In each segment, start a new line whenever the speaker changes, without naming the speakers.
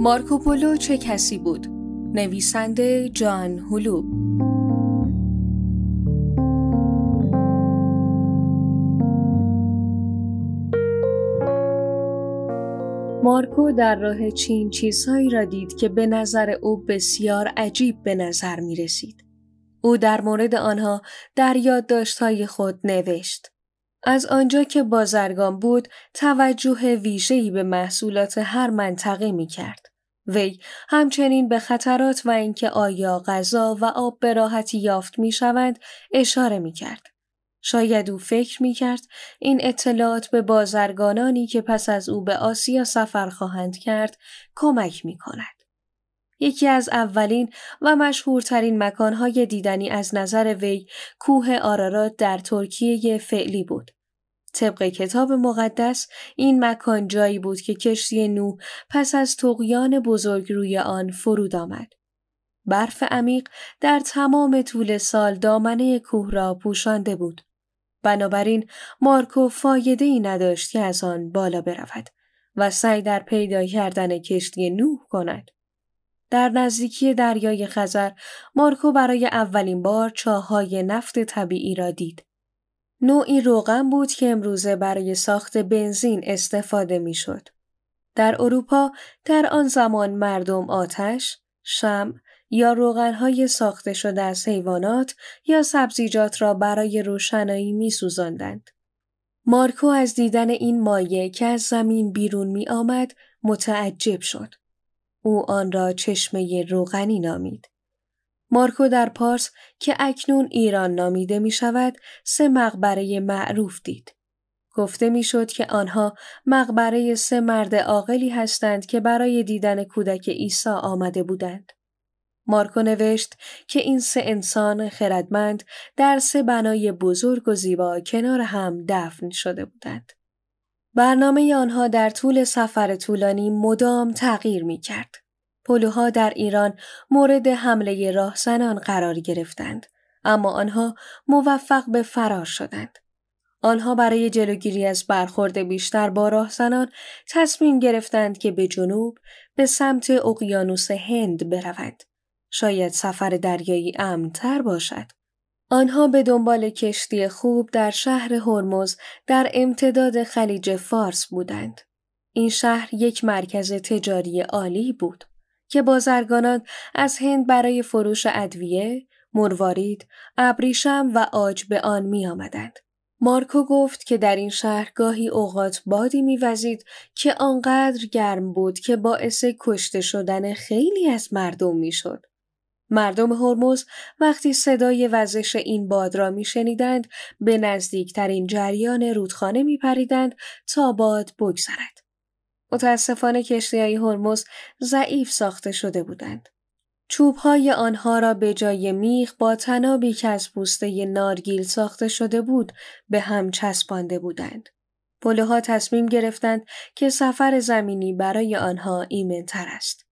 مارکوپولو چه کسی بود؟ نویسنده جان هولو مارکو در راه چین چیزهایی را دید که به نظر او بسیار عجیب به نظر می رسید. او در مورد آنها در یادداشت‌های خود نوشت. از آنجا که بازرگان بود، توجه ویژه‌ای به محصولات هر منطقه می کرد. وی همچنین به خطرات و اینکه آیا غذا و آب به راحتی یافت می شوند اشاره می کرد. شاید او فکر می کرد این اطلاعات به بازرگانانی که پس از او به آسیا سفر خواهند کرد کمک می کند. یکی از اولین و مشهورترین مکانهای دیدنی از نظر وی کوه آرارات در ترکیه فعلی بود. طبق کتاب مقدس این مکان جایی بود که کشتی نو پس از تقیان بزرگ روی آن فرود آمد. برف عمیق در تمام طول سال دامنه کوه را پوشانده بود. بنابراین مارکو فایده ای نداشت که از آن بالا برود و سعی در پیدا کردن کشتی نوح کند. در نزدیکی دریای خزر مارکو برای اولین بار چاهای نفت طبیعی را دید. نوعی روغن بود که امروزه برای ساخت بنزین استفاده میشد. در اروپا در آن زمان مردم آتش، شم یا روغنهای ساخته شده از حیوانات یا سبزیجات را برای روشنایی می سوزندند. مارکو از دیدن این مایه که از زمین بیرون می آمد متعجب شد. او آن را چشمه روغنی نامید. مارکو در پارس که اکنون ایران نامیده می شود سه مقبره معروف دید. گفته شد که آنها مقبره سه مرد عاقلی هستند که برای دیدن کودک عیسی آمده بودند. مارکو نوشت که این سه انسان خردمند در سه بنای بزرگ و زیبا کنار هم دفن شده بودند. برنامه آنها در طول سفر طولانی مدام تغییر می کرد. پلوها در ایران مورد حمله راهزنان قرار گرفتند اما آنها موفق به فرار شدند. آنها برای جلوگیری از برخورد بیشتر با راهزنان تصمیم گرفتند که به جنوب به سمت اقیانوس هند بروند شاید سفر دریایی امنتر باشد. آنها به دنبال کشتی خوب در شهر هرمز در امتداد خلیج فارس بودند. این شهر یک مرکز تجاری عالی بود که بازرگانان از هند برای فروش ادویه، مروارید، ابریشم و آج به آن می آمدند. مارکو گفت که در این شهر گاهی اوقات بادی میوزید که آنقدر گرم بود که باعث کشته شدن خیلی از مردم میشد. مردم هرمز وقتی صدای وزش این باد را میشنیدند به نزدیکترین جریان رودخانه میپریدند تا باد بگذرد متاسفانه کشتیهای هرمز ضعیف ساخته شده بودند چوبهای آنها را به جای میخ با تنابی که از پوسته نارگیل ساخته شده بود به هم چسبانده بودند. ها تصمیم گرفتند که سفر زمینی برای آنها ایمنتر است.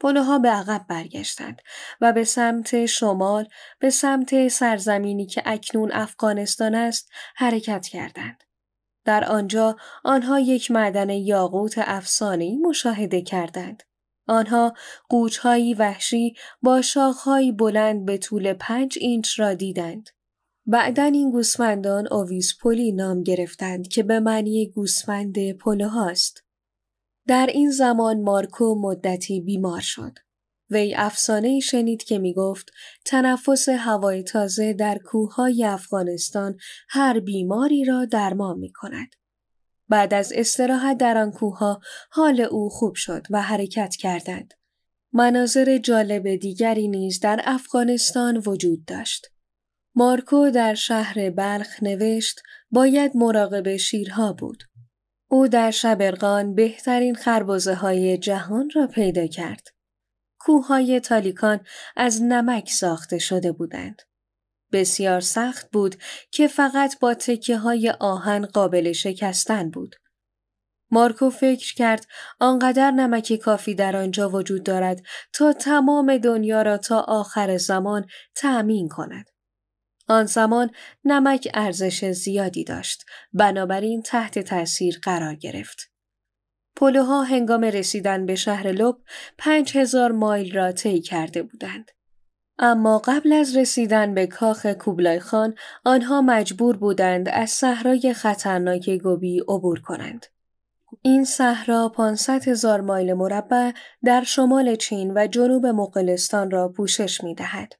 پلوها به عقب برگشتند و به سمت شمال به سمت سرزمینی که اکنون افغانستان است حرکت کردند. در آنجا آنها یک معدن یاقوت افسانه‌ای مشاهده کردند. آنها قوچهایی وحشی با شاخهایی بلند به طول پنج اینچ را دیدند. بعدا این گوسفندان پولی نام گرفتند که به معنی گوسفند پلوهاست. در این زمان مارکو مدتی بیمار شد. وی افسانه شنید که می گفت تنفس هوای تازه در کوههای افغانستان هر بیماری را درمان می کند. بعد از استراحت در آن کوهها حال او خوب شد و حرکت کردند. مناظر جالب دیگری نیز در افغانستان وجود داشت. مارکو در شهر بلخ نوشت باید مراقب شیرها بود. او در شبرغان بهترین خربوزه های جهان را پیدا کرد. کوههای تالیکان از نمک ساخته شده بودند. بسیار سخت بود که فقط با تکه های آهن قابل شکستن بود. مارکو فکر کرد آنقدر نمک کافی در آنجا وجود دارد تا تمام دنیا را تا آخر زمان تأمین کند. آن زمان نمک ارزش زیادی داشت بنابراین تحت تاثیر قرار گرفت. پلوها هنگام رسیدن به شهر لب پنج هزار مایل را طی کرده بودند. اما قبل از رسیدن به کاخ کوبلای خان آنها مجبور بودند از صحرای خطرناک گوبی عبور کنند. این صحرا 500 هزار مایل مربع در شمال چین و جنوب مقلستان را پوشش می دهد.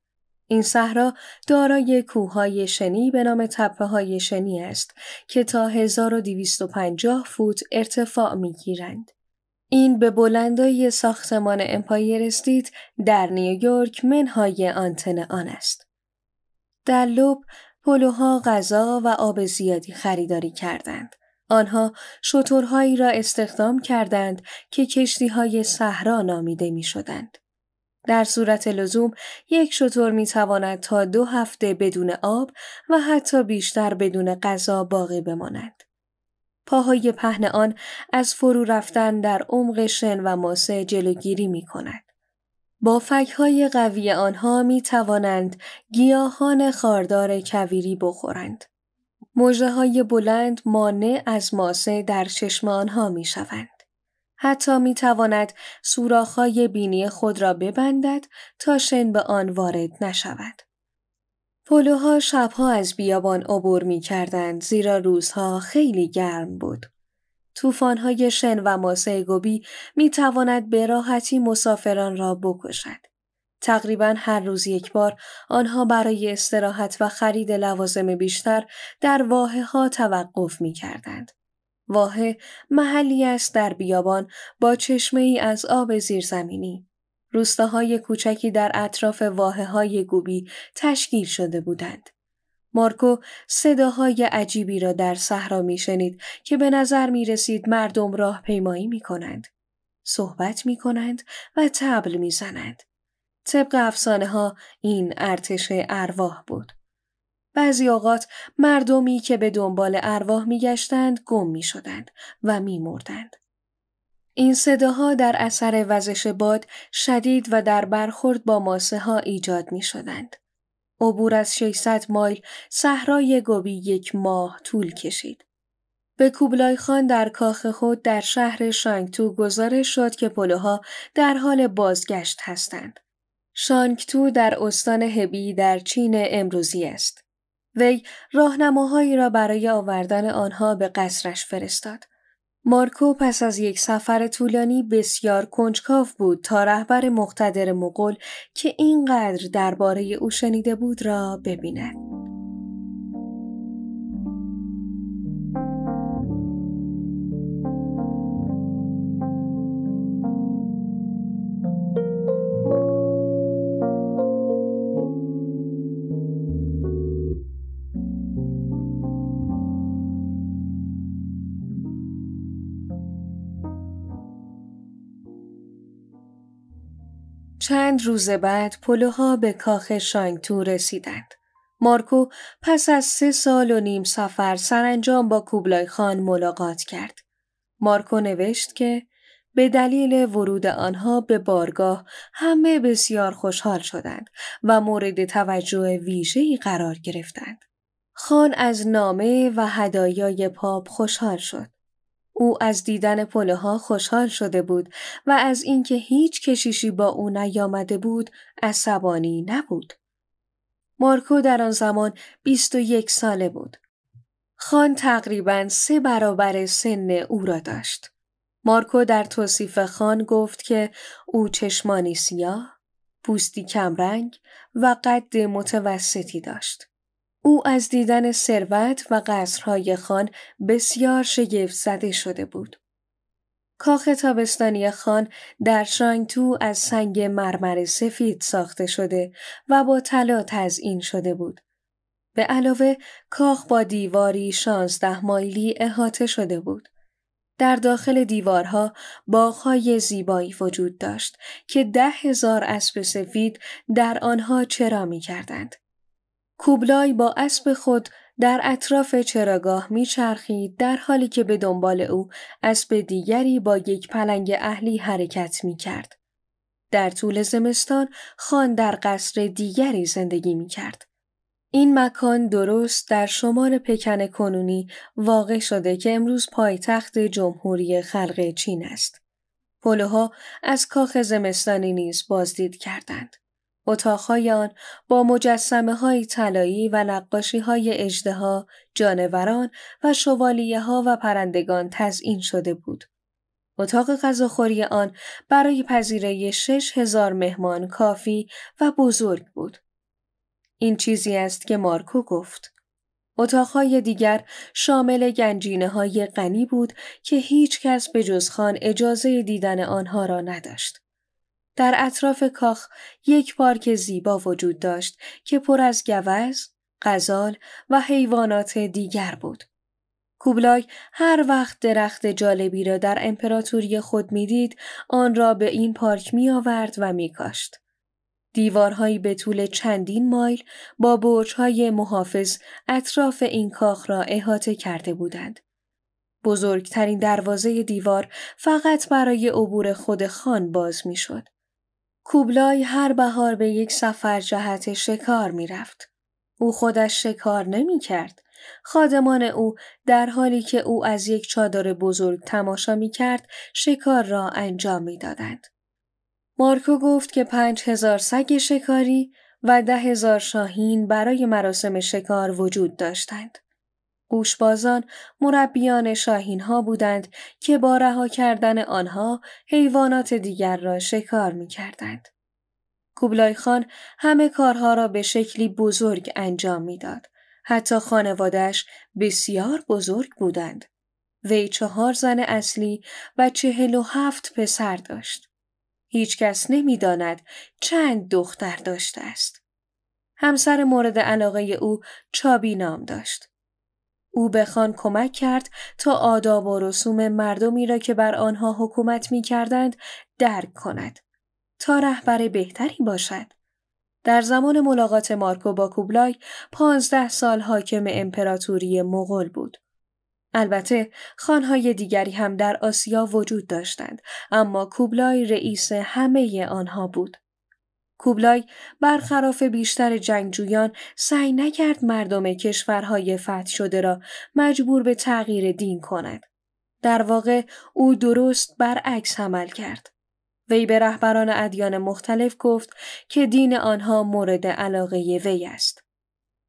این صحرا دارای کوههای شنی به نام تپه های شنی است که تا 1250 فوت ارتفاع می گیرند. این به بلندایی ساختمان امپایر استیت در نیویورک منهای آنتن آن است. در لب پلوها غذا و آب زیادی خریداری کردند. آنها شطورهایی را استخدام کردند که کشتیهای صحرا نامیده می در صورت لزوم یک شطور می تواند تا دو هفته بدون آب و حتی بیشتر بدون غذا باقی بماند. پاهای پهن آن از فرو رفتن در عمق شن و ماسه جلوگیری می کند. با فکهای قوی آنها می توانند گیاهان خاردار کویری بخورند. مجده های بلند مانع از ماسه در چشم آنها می شوند. حتی می تواند سوراخهای بینی خود را ببندد تا شن به آن وارد نشود. پلوها شبها از بیابان عبور می زیرا روزها خیلی گرم بود. توفانهای شن و ماسه گوبی می تواند به راحتی مسافران را بکشد. تقریبا هر روز یک بار آنها برای استراحت و خرید لوازم بیشتر در واحه ها توقف می کردند. واحه محلی است در بیابان با چشمه ای از آب زیرزمینی. روستاهای کوچکی در اطراف واحه های گوبی تشکیل شده بودند. مارکو صداهای عجیبی را در صحرا می شنید که به نظر می رسید مردم راه پیمایی می کنند. صحبت می کنند و تبل می زنند. طبق افسانه ها این ارتش ارواح بود. بعضی اوقات مردمی که به دنبال ارواح میگشتند گم میشدند و میمردند. این صداها در اثر وزش باد شدید و در برخورد با ماسه ها ایجاد می شدند. عبور از 600 مایل صحرای گوبی یک ماه طول کشید. به کوبلای خان در کاخ خود در شهر شانگتو گزارش شد که پلوها در حال بازگشت هستند. شانگتو در استان هبی در چین امروزی است. وی راهنماهایی را برای آوردن آنها به قصرش فرستاد. مارکو پس از یک سفر طولانی بسیار کنجکاو بود تا رهبر مقتدر مغول که اینقدر درباره او شنیده بود را ببیند. چند روز بعد پلوها به کاخ شانگتو رسیدند. مارکو پس از سه سال و نیم سفر سرانجام با کوبلای خان ملاقات کرد. مارکو نوشت که به دلیل ورود آنها به بارگاه همه بسیار خوشحال شدند و مورد توجه ویژه‌ای قرار گرفتند. خان از نامه و هدایای پاپ خوشحال شد. او از دیدن پله ها خوشحال شده بود و از اینکه هیچ کشیشی با او نیامده بود عصبانی نبود. مارکو در آن زمان 21 ساله بود. خان تقریبا سه برابر سن او را داشت. مارکو در توصیف خان گفت که او چشمانی سیاه، پوستی کمرنگ و قد متوسطی داشت. او از دیدن ثروت و قصرهای خان بسیار شگفت زده شده بود. کاخ تابستانی خان در شانگتو از سنگ مرمر سفید ساخته شده و با طلا تزئین شده بود. به علاوه کاخ با دیواری شانزده مایلی احاطه شده بود. در داخل دیوارها باغهای زیبایی وجود داشت که ده هزار اسب سفید در آنها چرا می کردند. کوبلای با اسب خود در اطراف چراگاه میچرخید در حالی که به دنبال او اسب دیگری با یک پلنگ اهلی حرکت میکرد. در طول زمستان خان در قصر دیگری زندگی میکرد. این مکان درست در شمال پکن کنونی واقع شده که امروز پایتخت جمهوری خلق چین است. پلوها از کاخ زمستانی نیز بازدید کردند. اتاقهای آن با مجسمه های طلایی و نقاشی های اجدها، جانوران و شوالیه ها و پرندگان تزئین شده بود. اتاق غذاخوری آن برای پذیرایی شش هزار مهمان کافی و بزرگ بود. این چیزی است که مارکو گفت. اتاقهای دیگر شامل گنجینه های غنی بود که هیچ کس به جز خان اجازه دیدن آنها را نداشت. در اطراف کاخ یک پارک زیبا وجود داشت که پر از گوز، غزال و حیوانات دیگر بود. کوبلای هر وقت درخت جالبی را در امپراتوری خود میدید آن را به این پارک می آورد و می کاشت. دیوارهایی به طول چندین مایل با برجهای محافظ اطراف این کاخ را احاطه کرده بودند. بزرگترین دروازه دیوار فقط برای عبور خود خان باز شد. کوبلای هر بهار به یک سفر جهت شکار می رفت. او خودش شکار نمی کرد. خادمان او در حالی که او از یک چادر بزرگ تماشا می کرد شکار را انجام می دادند. مارکو گفت که پنج هزار سگ شکاری و ده هزار شاهین برای مراسم شکار وجود داشتند. گوشبازان مربیان شاهین ها بودند که با رها کردن آنها حیوانات دیگر را شکار می کردند. کوبلای خان همه کارها را به شکلی بزرگ انجام میداد. حتی خانوادهش بسیار بزرگ بودند. وی چهار زن اصلی و چهل و هفت پسر داشت. هیچ هیچکس نمیداند چند دختر داشته است. همسر مورد علاقه او چابی نام داشت. او به خان کمک کرد تا آداب و رسوم مردمی را که بر آنها حکومت می کردند درک کند تا رهبر بهتری باشد. در زمان ملاقات مارکو با کوبلای پانزده سال حاکم امپراتوری مغول بود. البته خانهای دیگری هم در آسیا وجود داشتند اما کوبلای رئیس همه آنها بود. کوبلای برخلاف بیشتر جنگجویان سعی نکرد مردم کشورهای فتح شده را مجبور به تغییر دین کند. در واقع او درست برعکس عمل کرد. وی به رهبران ادیان مختلف گفت که دین آنها مورد علاقه وی است.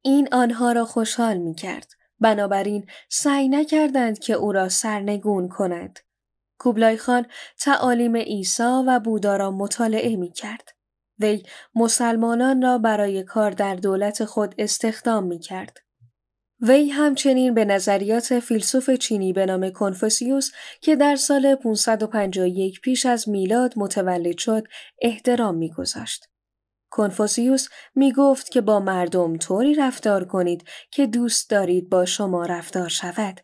این آنها را خوشحال می کرد. بنابراین سعی نکردند که او را سرنگون کند. کوبلای خان تعالیم عیسی و بودا را مطالعه می کرد. وی مسلمانان را برای کار در دولت خود استخدام می کرد. وی همچنین به نظریات فیلسوف چینی به نام کنفوسیوس که در سال 551 پیش از میلاد متولد شد احترام می گذاشت. کنفوسیوس می گفت که با مردم طوری رفتار کنید که دوست دارید با شما رفتار شود.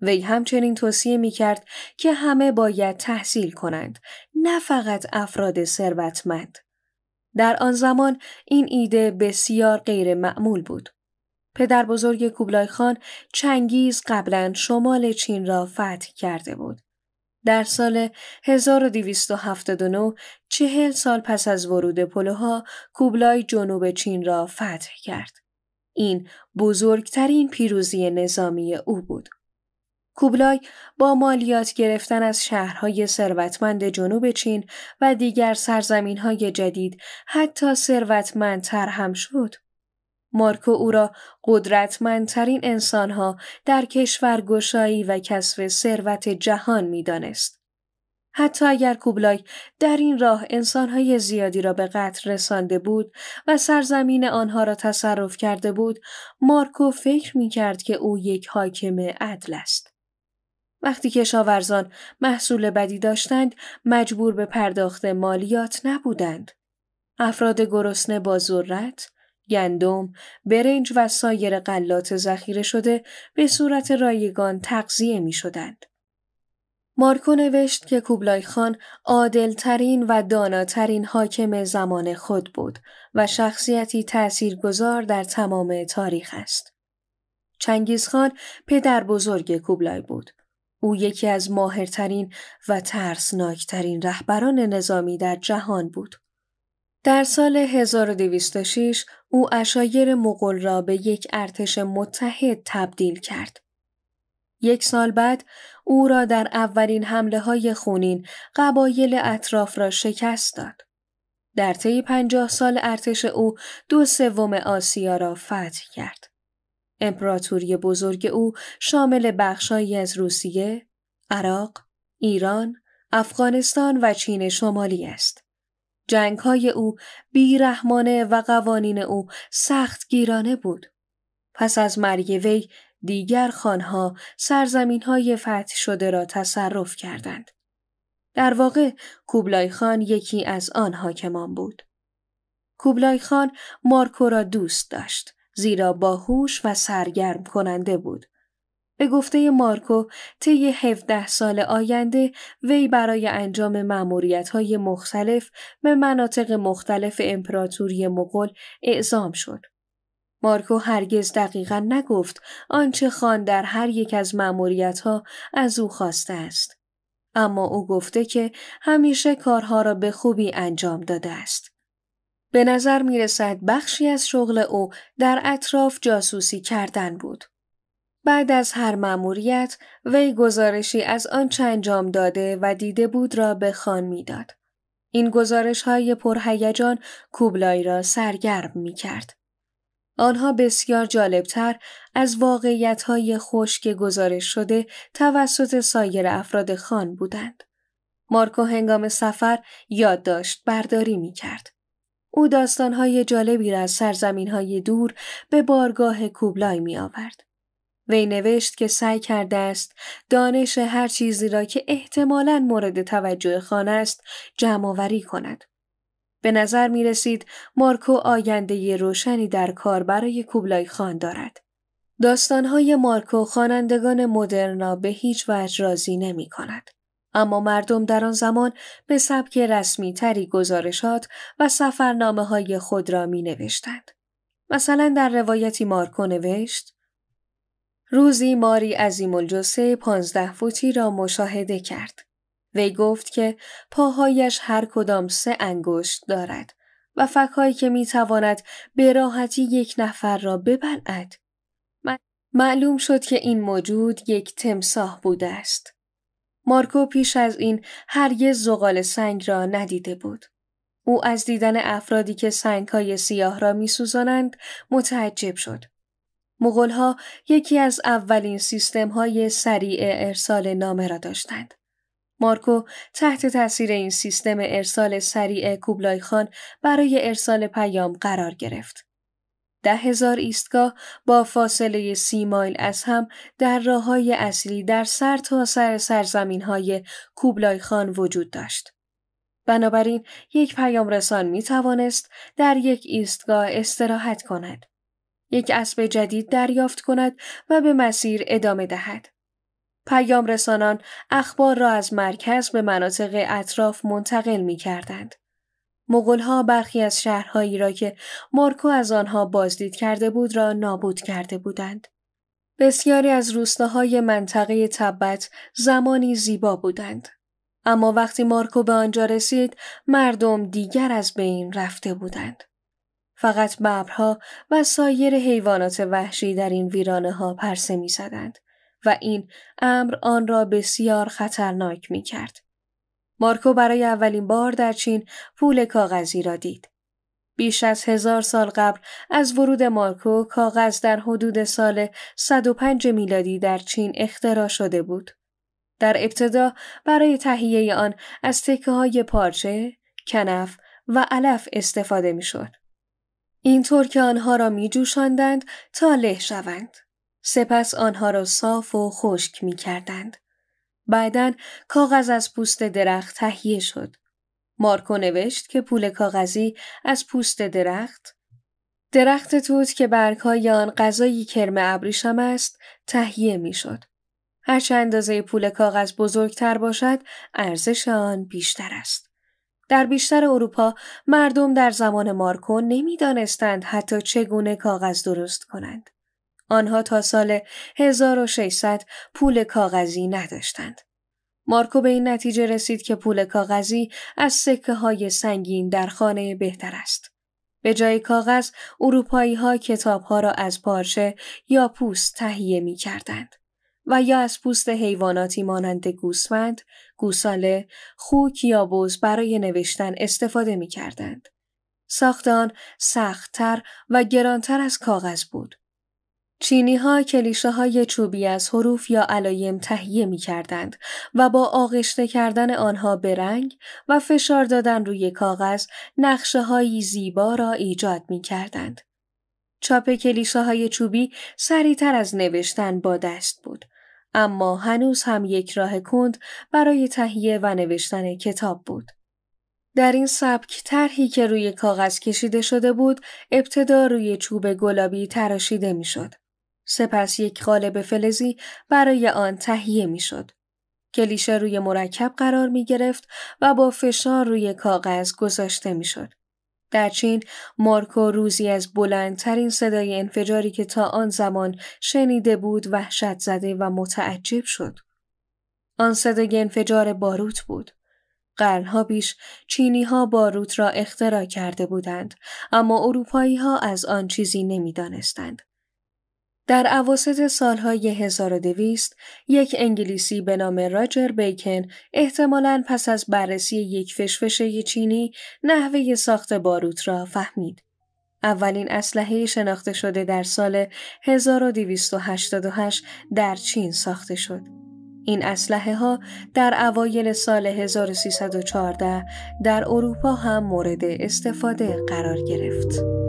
وی همچنین توصیه می کرد که همه باید تحصیل کنند، نه فقط افراد ثروتمند. در آن زمان این ایده بسیار غیر معمول بود. پدر بزرگ کوبلای خان چنگیز قبلا شمال چین را فتح کرده بود. در سال 1279 چهل سال پس از ورود پلوها کوبلای جنوب چین را فتح کرد. این بزرگترین پیروزی نظامی او بود. کوبلای با مالیات گرفتن از شهرهای ثروتمند جنوب چین و دیگر سرزمینهای جدید حتی ثروتمندتر هم شد. مارکو او را قدرتمندترین انسانها در کشور گشایی و کسب ثروت جهان میدانست. حتی اگر کوبلای در این راه انسانهای زیادی را به قتل رسانده بود و سرزمین آنها را تصرف کرده بود، مارکو فکر می کرد که او یک حاکم عدل است. وقتی کشاورزان محصول بدی داشتند مجبور به پرداخت مالیات نبودند. افراد گرسنه با ذرت، گندم، برنج و سایر غلات ذخیره شده به صورت رایگان تقضیه می شدند. مارکو نوشت که کوبلای خان عادلترین و داناترین حاکم زمان خود بود و شخصیتی گذار در تمام تاریخ است. چنگیز خان پدر بزرگ کوبلای بود او یکی از ماهرترین و ترسناکترین رهبران نظامی در جهان بود. در سال 1206 او اشایر مغول را به یک ارتش متحد تبدیل کرد. یک سال بعد او را در اولین حمله های خونین قبایل اطراف را شکست داد. در طی پنجاه سال ارتش او دو سوم آسیا را فتح کرد. امپراتوری بزرگ او شامل بخشهایی از روسیه، عراق، ایران، افغانستان و چین شمالی است. جنگ های او بیرحمانه و قوانین او سخت گیرانه بود. پس از مرگ وی دیگر خانها سرزمین های فتح شده را تصرف کردند. در واقع کوبلای خان یکی از آن حاکمان بود. کوبلای خان مارکو را دوست داشت. زیرا باهوش و سرگرم کننده بود. به گفته مارکو طی 17 سال آینده وی برای انجام مأموریت های مختلف به مناطق مختلف امپراتوری مغول اعزام شد. مارکو هرگز دقیقا نگفت آنچه خان در هر یک از مأموریت ها از او خواسته است. اما او گفته که همیشه کارها را به خوبی انجام داده است. به نظر می رسد بخشی از شغل او در اطراف جاسوسی کردن بود. بعد از هر مأموریت وی گزارشی از آنچه انجام داده و دیده بود را به خان داد. این گزارش های پرهیجان کوبلای را سرگرم می کرد. آنها بسیار جالبتر از واقعیت های خشک گزارش شده توسط سایر افراد خان بودند. مارکو هنگام سفر یادداشت برداری می کرد. او داستانهای جالبی را از سرزمینهای دور به بارگاه کوبلای می آورد. وی نوشت که سعی کرده است دانش هر چیزی را که احتمالا مورد توجه خانه است جمعآوری کند. به نظر می رسید مارکو آینده روشنی در کار برای کوبلای خان دارد. داستانهای مارکو خوانندگان مدرنا به هیچ وجه راضی نمی کند. اما مردم در آن زمان به سبک رسمی تری گزارشات و سفرنامه های خود را می نوشتند. مثلا در روایتی مارکو نوشت روزی ماری عظیم الجسه پانزده فوتی را مشاهده کرد. وی گفت که پاهایش هر کدام سه انگشت دارد و فکهایی که می تواند به راحتی یک نفر را ببلعد. معلوم شد که این موجود یک تمساه بوده است. مارکو پیش از این هر هرگز زغال سنگ را ندیده بود. او از دیدن افرادی که سنگهای سیاه را میسوزانند متعجب شد. ها یکی از اولین سیستم های سریع ارسال نامه را داشتند. مارکو تحت تاثیر این سیستم ارسال سریع کوبلای خان برای ارسال پیام قرار گرفت. ده هزار ایستگاه با فاصله سی مایل از هم در راه های اصلی در سر تا سر سرزمین های کوبلای خان وجود داشت. بنابراین یک پیام رسان می توانست در یک ایستگاه استراحت کند. یک اسب جدید دریافت کند و به مسیر ادامه دهد. پیام رسانان اخبار را از مرکز به مناطق اطراف منتقل می کردند. مغولها برخی از شهرهایی را که مارکو از آنها بازدید کرده بود را نابود کرده بودند. بسیاری از روستاهای منطقه تبت زمانی زیبا بودند. اما وقتی مارکو به آنجا رسید مردم دیگر از بین رفته بودند. فقط ببرها و سایر حیوانات وحشی در این ویرانه ها پرسه می و این امر آن را بسیار خطرناک می کرد. مارکو برای اولین بار در چین پول کاغذی را دید. بیش از هزار سال قبل از ورود مارکو کاغذ در حدود سال 105 میلادی در چین اختراع شده بود. در ابتدا برای تهیه آن از تکه های پارچه، کنف و علف استفاده این طور که آنها را می جوشندند تا له شوند. سپس آنها را صاف و خشک می کردند. بعدا کاغذ از پوست درخت تهیه شد. مارکو نوشت که پول کاغذی از پوست درخت درخت توت که برگهای آن غذای کرم ابریشم است تهیه میشد. هرچه اندازه پول کاغذ بزرگتر باشد ارزش آن بیشتر است. در بیشتر اروپا مردم در زمان مارکو نمیدانستند حتی چگونه کاغذ درست کنند. آنها تا سال 1600 پول کاغذی نداشتند. مارکو به این نتیجه رسید که پول کاغذی از سکه های سنگین در خانه بهتر است. به جای کاغذ، اروپایی ها کتاب ها را از پارچه یا پوست تهیه می کردند و یا از پوست حیواناتی مانند گوسفند، گوساله، خوک یا بز برای نوشتن استفاده می کردند. ساختان سختتر و گرانتر از کاغذ بود. چینی ها کلیشه های چوبی از حروف یا علایم تهیه می کردند و با آغشته کردن آنها به رنگ و فشار دادن روی کاغذ نقشه های زیبا را ایجاد می کردند. چاپ کلیشه های چوبی سریعتر از نوشتن با دست بود اما هنوز هم یک راه کند برای تهیه و نوشتن کتاب بود. در این سبک طرحی که روی کاغذ کشیده شده بود ابتدا روی چوب گلابی تراشیده میشد سپس یک قالب فلزی برای آن تهیه میشد. کلیشه روی مرکب قرار می گرفت و با فشار روی کاغذ گذاشته میشد. در چین مارکو روزی از بلندترین صدای انفجاری که تا آن زمان شنیده بود وحشت زده و متعجب شد. آن صدای انفجار باروت بود. قرنها پیش چینی ها باروت را اختراع کرده بودند اما اروپایی ها از آن چیزی نمیدانستند. در عواسط سالهای 1200 یک انگلیسی به نام راجر بیکن احتمالاً پس از بررسی یک فشفشه چینی نحوه ساخت باروت را فهمید. اولین اسلحه شناخته شده در سال 1288 در چین ساخته شد. این اسلحه ها در اوایل سال 1314 در اروپا هم مورد استفاده قرار گرفت.